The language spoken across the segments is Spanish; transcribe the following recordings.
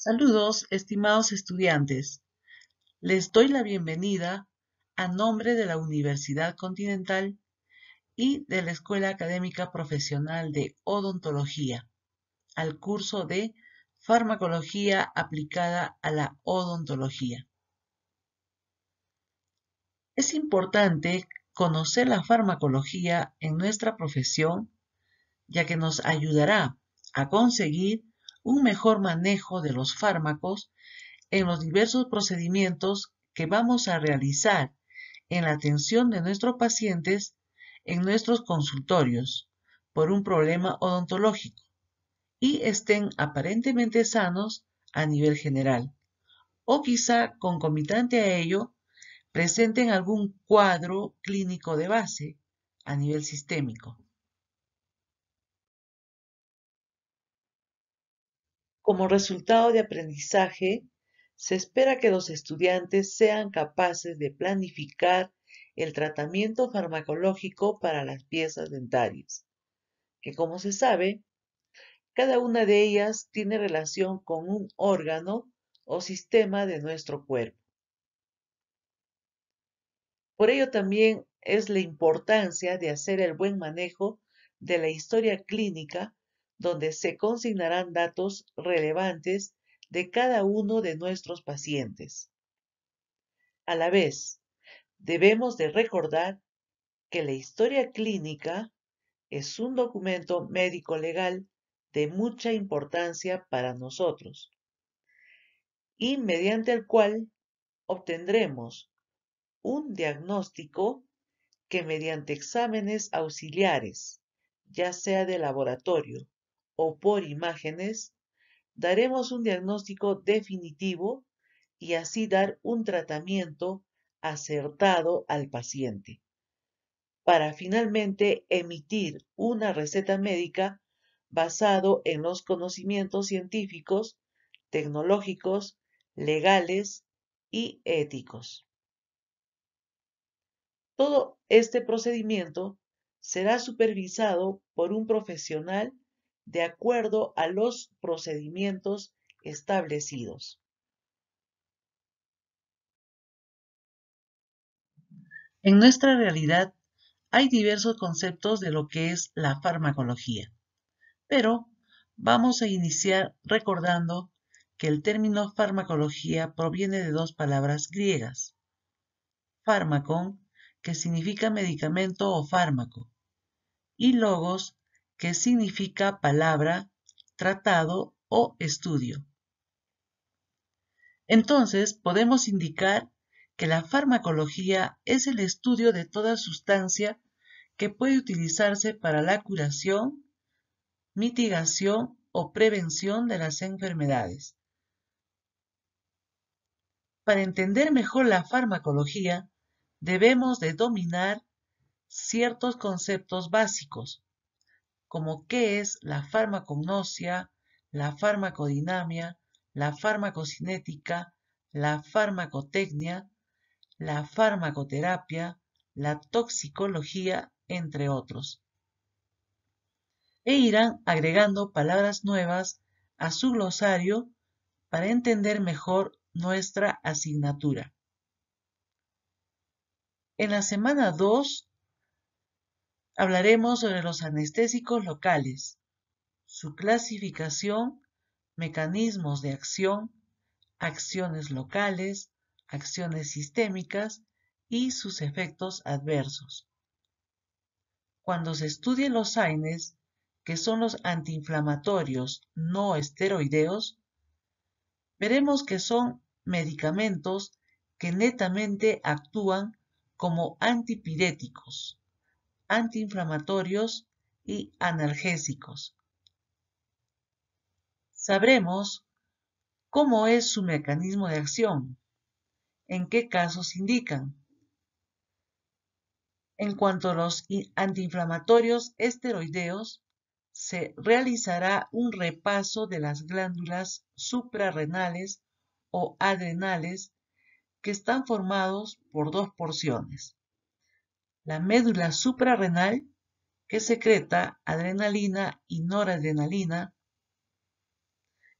Saludos, estimados estudiantes. Les doy la bienvenida a nombre de la Universidad Continental y de la Escuela Académica Profesional de Odontología al curso de Farmacología aplicada a la odontología. Es importante conocer la farmacología en nuestra profesión ya que nos ayudará a conseguir un mejor manejo de los fármacos en los diversos procedimientos que vamos a realizar en la atención de nuestros pacientes en nuestros consultorios por un problema odontológico y estén aparentemente sanos a nivel general o quizá concomitante a ello presenten algún cuadro clínico de base a nivel sistémico. Como resultado de aprendizaje, se espera que los estudiantes sean capaces de planificar el tratamiento farmacológico para las piezas dentarias, que como se sabe, cada una de ellas tiene relación con un órgano o sistema de nuestro cuerpo. Por ello también es la importancia de hacer el buen manejo de la historia clínica donde se consignarán datos relevantes de cada uno de nuestros pacientes. A la vez, debemos de recordar que la historia clínica es un documento médico-legal de mucha importancia para nosotros y mediante el cual obtendremos un diagnóstico que mediante exámenes auxiliares, ya sea de laboratorio o por imágenes, daremos un diagnóstico definitivo y así dar un tratamiento acertado al paciente, para finalmente emitir una receta médica basado en los conocimientos científicos, tecnológicos, legales y éticos. Todo este procedimiento será supervisado por un profesional de acuerdo a los procedimientos establecidos. En nuestra realidad hay diversos conceptos de lo que es la farmacología, pero vamos a iniciar recordando que el término farmacología proviene de dos palabras griegas, fármacon, que significa medicamento o fármaco, y logos, que significa palabra, tratado o estudio. Entonces, podemos indicar que la farmacología es el estudio de toda sustancia que puede utilizarse para la curación, mitigación o prevención de las enfermedades. Para entender mejor la farmacología, debemos de dominar ciertos conceptos básicos, como qué es la farmacognosia, la farmacodinamia, la farmacocinética, la farmacotecnia, la farmacoterapia, la toxicología, entre otros. E irán agregando palabras nuevas a su glosario para entender mejor nuestra asignatura. En la semana 2 hablaremos sobre los anestésicos locales, su clasificación, mecanismos de acción, acciones locales, acciones sistémicas y sus efectos adversos. Cuando se estudien los AINES, que son los antiinflamatorios no esteroideos, veremos que son medicamentos que netamente actúan como antipiréticos antiinflamatorios y analgésicos. Sabremos cómo es su mecanismo de acción, en qué casos indican. En cuanto a los antiinflamatorios esteroideos, se realizará un repaso de las glándulas suprarrenales o adrenales que están formados por dos porciones la médula suprarrenal que secreta adrenalina y noradrenalina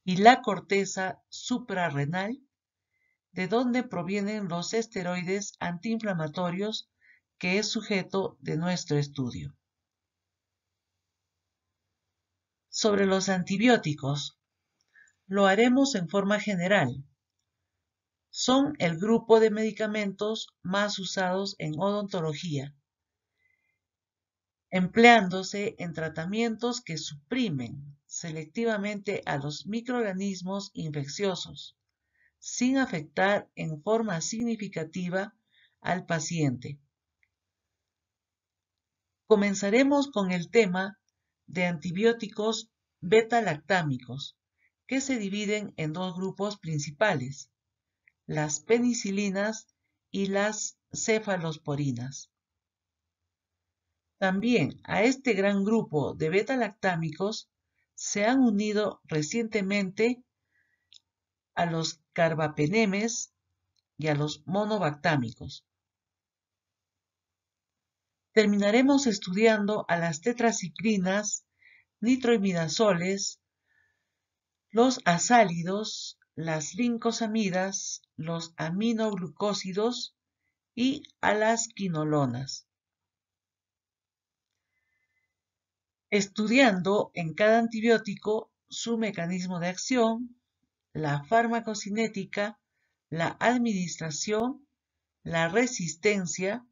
y la corteza suprarrenal de donde provienen los esteroides antiinflamatorios que es sujeto de nuestro estudio. Sobre los antibióticos, lo haremos en forma general, son el grupo de medicamentos más usados en odontología, empleándose en tratamientos que suprimen selectivamente a los microorganismos infecciosos, sin afectar en forma significativa al paciente. Comenzaremos con el tema de antibióticos beta-lactámicos, que se dividen en dos grupos principales, las penicilinas y las cefalosporinas. También a este gran grupo de beta-lactámicos se han unido recientemente a los carbapenemes y a los monobactámicos. Terminaremos estudiando a las tetraciclinas, nitroimidazoles, los asálidos, las lincosamidas, los aminoglucósidos y a las quinolonas. Estudiando en cada antibiótico su mecanismo de acción, la farmacocinética, la administración, la resistencia,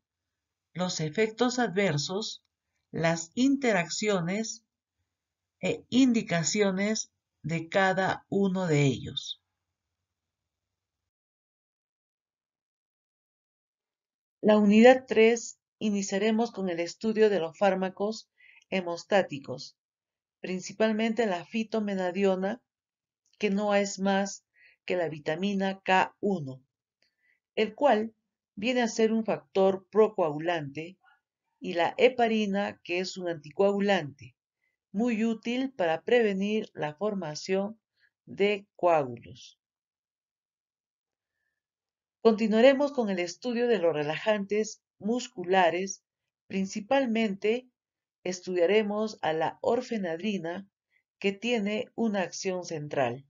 los efectos adversos, las interacciones e indicaciones de cada uno de ellos. La unidad 3 iniciaremos con el estudio de los fármacos hemostáticos, principalmente la fitomenadiona, que no es más que la vitamina K1, el cual viene a ser un factor procoagulante, y la heparina, que es un anticoagulante, muy útil para prevenir la formación de coágulos. Continuaremos con el estudio de los relajantes musculares. Principalmente estudiaremos a la orfenadrina que tiene una acción central.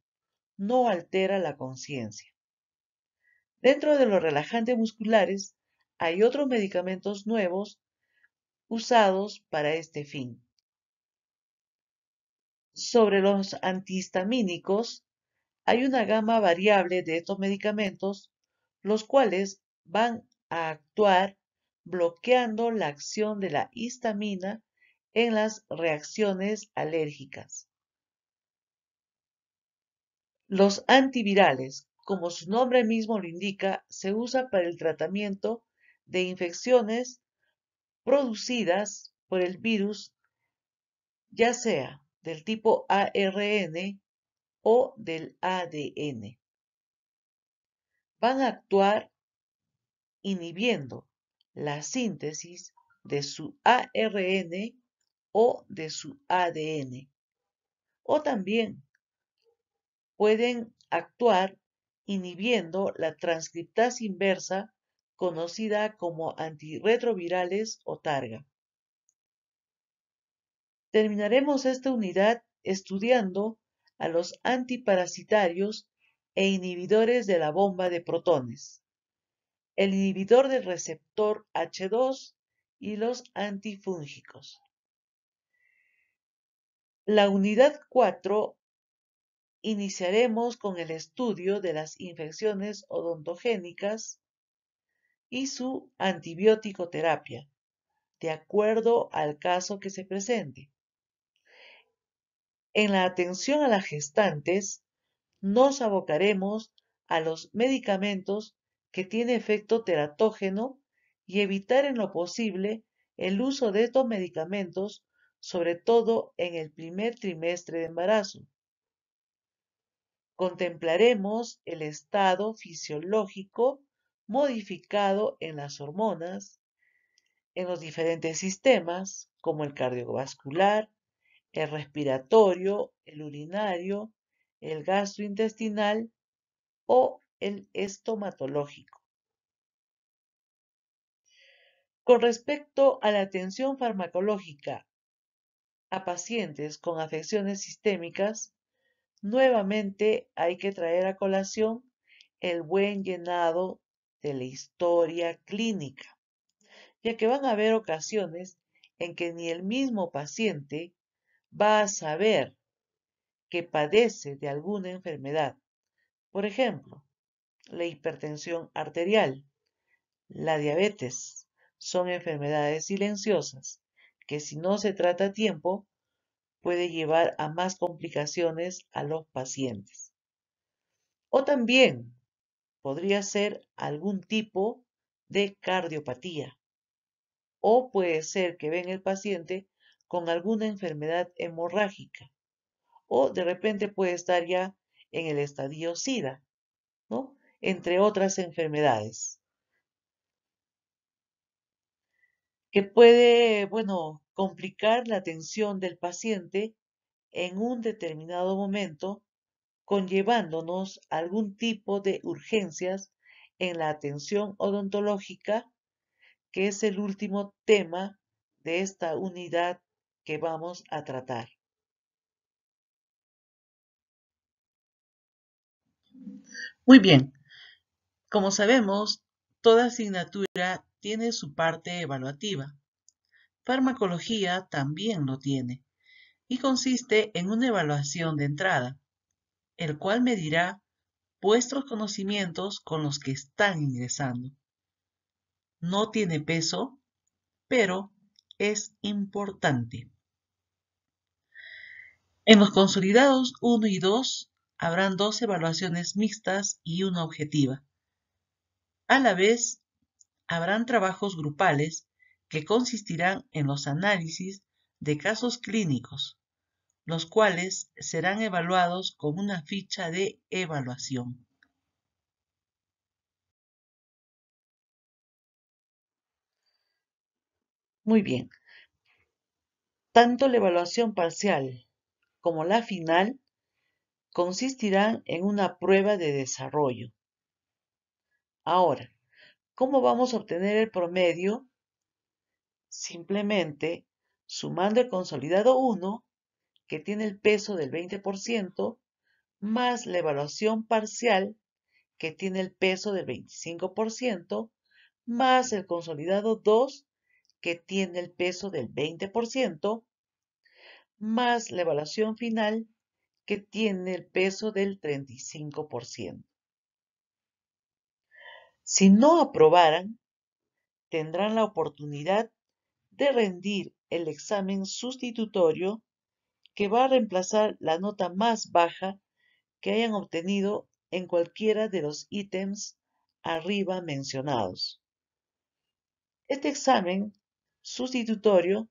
No altera la conciencia. Dentro de los relajantes musculares hay otros medicamentos nuevos usados para este fin. Sobre los antihistamínicos, hay una gama variable de estos medicamentos los cuales van a actuar bloqueando la acción de la histamina en las reacciones alérgicas. Los antivirales, como su nombre mismo lo indica, se usa para el tratamiento de infecciones producidas por el virus, ya sea del tipo ARN o del ADN van a actuar inhibiendo la síntesis de su ARN o de su ADN. O también pueden actuar inhibiendo la transcriptasa inversa conocida como antirretrovirales o targa. Terminaremos esta unidad estudiando a los antiparasitarios e inhibidores de la bomba de protones, el inhibidor del receptor H2 y los antifúngicos. La unidad 4 iniciaremos con el estudio de las infecciones odontogénicas y su antibiótico terapia, de acuerdo al caso que se presente. En la atención a las gestantes, nos abocaremos a los medicamentos que tienen efecto teratógeno y evitar en lo posible el uso de estos medicamentos, sobre todo en el primer trimestre de embarazo. Contemplaremos el estado fisiológico modificado en las hormonas, en los diferentes sistemas, como el cardiovascular, el respiratorio, el urinario el gastrointestinal o el estomatológico. Con respecto a la atención farmacológica a pacientes con afecciones sistémicas, nuevamente hay que traer a colación el buen llenado de la historia clínica, ya que van a haber ocasiones en que ni el mismo paciente va a saber que padece de alguna enfermedad, por ejemplo, la hipertensión arterial, la diabetes, son enfermedades silenciosas que si no se trata a tiempo puede llevar a más complicaciones a los pacientes. O también podría ser algún tipo de cardiopatía. O puede ser que ven el paciente con alguna enfermedad hemorrágica o de repente puede estar ya en el estadio SIDA, ¿no? Entre otras enfermedades. Que puede, bueno, complicar la atención del paciente en un determinado momento, conllevándonos algún tipo de urgencias en la atención odontológica, que es el último tema de esta unidad que vamos a tratar. Muy bien, como sabemos, toda asignatura tiene su parte evaluativa. Farmacología también lo tiene y consiste en una evaluación de entrada, el cual medirá vuestros conocimientos con los que están ingresando. No tiene peso, pero es importante. En los consolidados 1 y 2 habrán dos evaluaciones mixtas y una objetiva. A la vez, habrán trabajos grupales que consistirán en los análisis de casos clínicos, los cuales serán evaluados con una ficha de evaluación. Muy bien. Tanto la evaluación parcial como la final consistirán en una prueba de desarrollo. Ahora, ¿cómo vamos a obtener el promedio? Simplemente sumando el consolidado 1, que tiene el peso del 20%, más la evaluación parcial, que tiene el peso del 25%, más el consolidado 2, que tiene el peso del 20%, más la evaluación final, que tiene el peso del 35%. Si no aprobaran, tendrán la oportunidad de rendir el examen sustitutorio que va a reemplazar la nota más baja que hayan obtenido en cualquiera de los ítems arriba mencionados. Este examen sustitutorio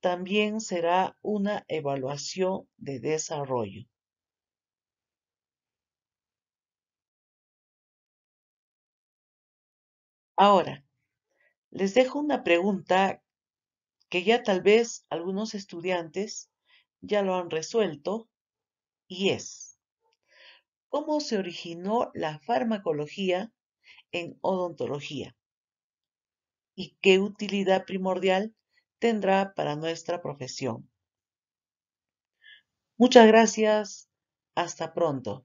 también será una evaluación de desarrollo. Ahora, les dejo una pregunta que ya tal vez algunos estudiantes ya lo han resuelto y es, ¿cómo se originó la farmacología en odontología? ¿Y qué utilidad primordial tendrá para nuestra profesión. Muchas gracias. Hasta pronto.